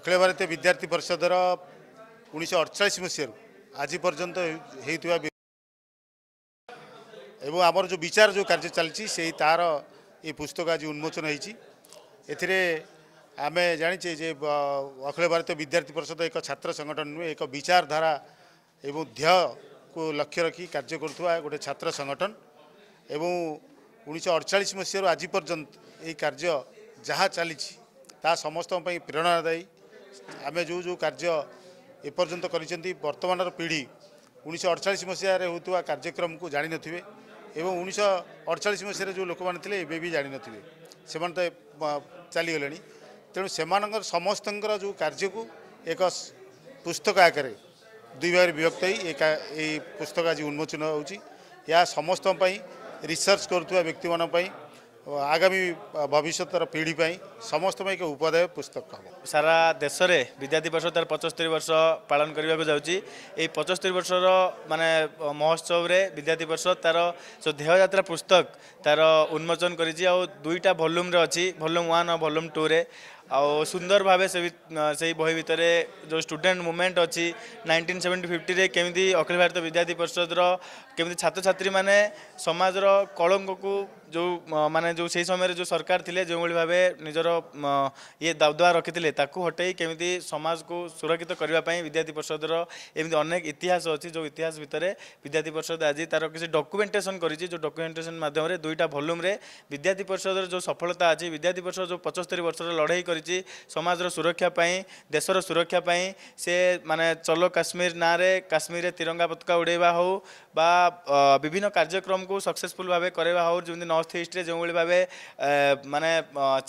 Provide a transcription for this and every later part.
ଅଖିଳ ଭାରତୀୟ ବିଦ୍ୟାର୍ଥୀ ପରିଷଦର ଉଣେଇଶହ ଅଠଚାଳିଶ ମସିହାରୁ ଆଜି ପର୍ଯ୍ୟନ୍ତ ହେଉଥିବା ଏବଂ ଆମର ଯେଉଁ ବିଚାର ଯେଉଁ କାର୍ଯ୍ୟ ଚାଲିଛି ସେଇ ତାର ଏ ପୁସ୍ତକ ଆଜି ଉନ୍ମୋଚନ ହୋଇଛି ଏଥିରେ ଆମେ ଜାଣିଛେ ଯେ ଅଖିଳ ଭାରତୀୟ ବିଦ୍ୟାର୍ଥୀ ପରିଷଦ ଏକ ଛାତ୍ର ସଂଗଠନ ନୁହେଁ ଏକ ବିଚାରଧାରା ଏବଂ ଧ୍ୟେୟକୁ ଲକ୍ଷ୍ୟ ରଖି କାର୍ଯ୍ୟ କରୁଥିବା ଗୋଟିଏ ଛାତ୍ର ସଂଗଠନ ଏବଂ ଉଣେଇଶହ ଅଠଚାଳିଶ ମସିହାରୁ ଆଜି ପର୍ଯ୍ୟନ୍ତ ଏହି କାର୍ଯ୍ୟ ଯାହା ଚାଲିଛି ତାହା ସମସ୍ତଙ୍କ ପାଇଁ ପ୍ରେରଣାଦାୟୀ ଆମେ ଯେଉଁ ଯେଉଁ କାର୍ଯ୍ୟ ଏପର୍ଯ୍ୟନ୍ତ କରିଛନ୍ତି ବର୍ତ୍ତମାନର ପିଢ଼ି ଉଣେଇଶହ ଅଡ଼ଚାଳିଶ ମସିହାରେ ହେଉଥିବା କାର୍ଯ୍ୟକ୍ରମକୁ ଜାଣିନଥିବେ ଏବଂ ଉଣେଇଶହ ଅଡ଼ଚାଳିଶ ମସିହାରେ ଯେଉଁ ଲୋକମାନେ ଥିଲେ ଏବେ ବି ଜାଣିନଥିବେ ସେମାନେ ତ ଚାଲିଗଲେଣି ତେଣୁ ସେମାନଙ୍କର ସମସ୍ତଙ୍କର ଯେଉଁ କାର୍ଯ୍ୟକୁ ଏକ ପୁସ୍ତକ ଆକାରରେ ଦୁଇ ଭାଗରେ ବିଭକ୍ତ ହେଇ ଏଇ ପୁସ୍ତକ ଆଜି ଉନ୍ମୋଚନ ହେଉଛି ଏହା ସମସ୍ତଙ୍କ ପାଇଁ ରିସର୍ଚ୍ଚ କରୁଥିବା ବ୍ୟକ୍ତିମାନଙ୍କ ପାଇଁ ଆଗାମୀ ଭବିଷ୍ୟତର ପିଢ଼ି ପାଇଁ ସମସ୍ତ ପାଇଁ ଏକ ଉପାଦାୟ ପୁସ୍ତକ ହେବ ସାରା ଦେଶରେ ବିଦ୍ୟା ଦିବସ ତାର ପଞ୍ଚସ୍ତରୀ ବର୍ଷ ପାଳନ କରିବାକୁ ଯାଉଛି ଏହି ପଞ୍ଚସ୍ତରୀ ବର୍ଷର ମାନେ ମହୋତ୍ସବରେ ବିଦ୍ୟା ଦିବସ ତାର ଯେଉଁ ଦେହଯାତ୍ରା ପୁସ୍ତକ ତାର ଉନ୍ମୋଚନ କରିଛି ଆଉ ଦୁଇଟା ଭଲ୍ୟୁମ୍ରେ ଅଛି ଭଲ୍ୟୁମ୍ ୱାନ୍ ଆଉ ଭଲ୍ୟୁମ୍ ଟୁରେ ଆଉ ସୁନ୍ଦର ଭାବେ ସେ ସେହି ବହି ଭିତରେ ଯେଉଁ ଷ୍ଟୁଡେଣ୍ଟ ମୁଭମେଣ୍ଟ ଅଛି ନାଇଣ୍ଟିନ୍ ସେଭେଣ୍ଟି ଫିଫ୍ଟିରେ କେମିତି ଅଖିଳ ଭାରତ ବିଦ୍ୟାର୍ଥୀ ପରିଷଦର କେମିତି ଛାତ୍ରଛାତ୍ରୀମାନେ ସମାଜର କଳଙ୍କକୁ ଯେଉଁ ମାନେ ଯେଉଁ ସେହି ସମୟରେ ଯେଉଁ ସରକାର ଥିଲେ ଯେଉଁଭଳି ଭାବେ ନିଜର ଇଏ ଦାବଦୁଆ ରଖିଥିଲେ ତାକୁ ହଟେଇ କେମିତି ସମାଜକୁ ସୁରକ୍ଷିତ କରିବା ପାଇଁ ବିଦ୍ୟାର୍ଥୀ ପରିଷଦର ଏମିତି ଅନେକ ଇତିହାସ ଅଛି ଯେଉଁ ଇତିହାସ ଭିତରେ ବିଦ୍ୟାର୍ଥୀ ପରିଷଦ ଆଜି ତାର କିଛି ଡକୁମେଣ୍ଟେସନ୍ କରିଛି ଯେଉଁ ଡକୁମେଣ୍ଟେସନ୍ ମାଧ୍ୟମରେ ଦୁଇଟା ଭଲ୍ୟୁମ୍ରେ ବିଦ୍ୟାର୍ଥୀ ପରିଷଦର ଯେଉଁ ସଫଳତା ଅଛି ବିଦ୍ୟାର୍ଥୀ ପରିଷଦ ଯେଉଁ ପଞ୍ଚସ୍ତରୀ ବର୍ଷର ଲଢ଼େଇ କରିଛି ସମାଜର ସୁରକ୍ଷା ପାଇଁ ଦେଶର ସୁରକ୍ଷା ପାଇଁ ସେ ମାନେ ଚଲୋ କାଶ୍ମୀର ନାଁରେ କାଶ୍ମୀରରେ ତିରଙ୍ଗା ପତାକା ଉଡ଼େଇବା ହେଉ ବା ବିଭିନ୍ନ କାର୍ଯ୍ୟକ୍ରମକୁ ସକ୍ସେସଫୁଲ୍ ଭାବେ କରାଇବା ହେଉ ଯେମିତି ନର୍ଥ ଇଷ୍ଟରେ ଯେଉଁଭଳି ଭାବେ ମାନେ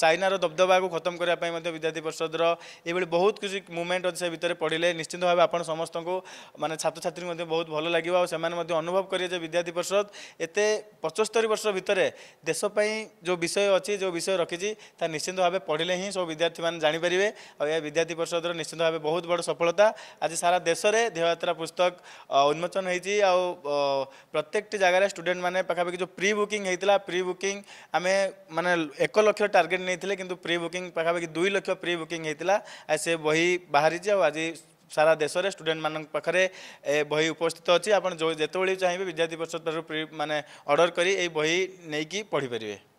ଚାଇନାର ଦବଦବାକୁ ଖତମ କରିବା ପାଇଁ ମଧ୍ୟ ବିଦ୍ୟାର୍ଥୀ ପରିଷଦର ଏଭଳି ବହୁତ କିଛି ମୁଭମେଣ୍ଟ ଅଛି ସେ ଭିତରେ ପଢ଼ିଲେ ନିଶ୍ଚିନ୍ତ ଭାବେ ଆପଣ ସମସ୍ତଙ୍କୁ ମାନେ ଛାତ୍ରଛାତ୍ରୀ ମଧ୍ୟ ବହୁତ ଭଲ ଲାଗିବ ଆଉ ସେମାନେ ମଧ୍ୟ ଅନୁଭବ କରିବେ ଯେ ବିଦ୍ୟାର୍ଥୀ ପରିଷଦ ଏତେ ପଞ୍ଚସ୍ତରୀ ବର୍ଷ ଭିତରେ ଦେଶ ପାଇଁ ଯେଉଁ ବିଷୟ ଅଛି ଯେଉଁ ବିଷୟ ରଖିଛି ତାହା ନିଶ୍ଚିନ୍ତ ଭାବେ ପଢ଼ିଲେ ହିଁ ସବୁ ବିଦ୍ୟାର୍ଥୀମାନେ ଜାଣିପାରିବେ ଆଉ ଏହା ବିଦ୍ୟାର୍ଥୀ ପରିଷଦର ନିଶ୍ଚିତ ଭାବେ ବହୁତ ବଡ଼ ସଫଳତା ଆଜି ସାରା ଦେଶରେ ଦେହଯାତ୍ରା ପୁସ୍ତକ ଉନ୍ମୋଚନ ହୋଇଛି ଆଉ ପ୍ରତ୍ୟେକଟି ଜାଗାରେ ଷ୍ଟୁଡେଣ୍ଟମାନେ ପାଖାପାଖି ଯେଉଁ ପ୍ରି ବୁକିଂ ହୋଇଥିଲା ପ୍ରି ବୁକିଂ ଆମେ ମାନେ ଏକ ଲକ୍ଷ ଟାର୍ଗେଟ୍ ନେଇଥିଲେ କିନ୍ତୁ ପ୍ରି ବୁକିଂ ପାଖାପାଖି ଦୁଇ ଲକ୍ଷ ପ୍ରି ବୁକିଂ ହୋଇଥିଲା ଆଉ ସେ ବହି ବାହାରିଛି ଆଉ ଆଜି ସାରା ଦେଶରେ ଷ୍ଟୁଡେଣ୍ଟମାନଙ୍କ ପାଖରେ ଏ ବହି ଉପସ୍ଥିତ ଅଛି ଆପଣ ଯେଉଁ ଯେତେବେଳେ ଚାହିଁବେ ବିଦ୍ୟାର୍ଥୀ ପରିଷଦ ତରଫରୁ ମାନେ ଅର୍ଡ଼ର କରି ଏଇ ବହି ନେଇକି ପଢ଼ିପାରିବେ